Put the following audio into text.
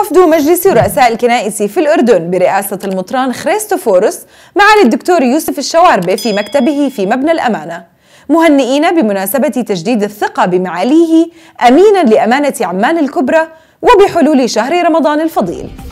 وفد مجلس رؤساء الكنائس في الأردن برئاسة المطران خريستوفوروس معالي الدكتور يوسف الشواربي في مكتبه في مبنى الأمانة مهنئين بمناسبة تجديد الثقة بمعاليه أمينا لأمانة عمان الكبرى وبحلول شهر رمضان الفضيل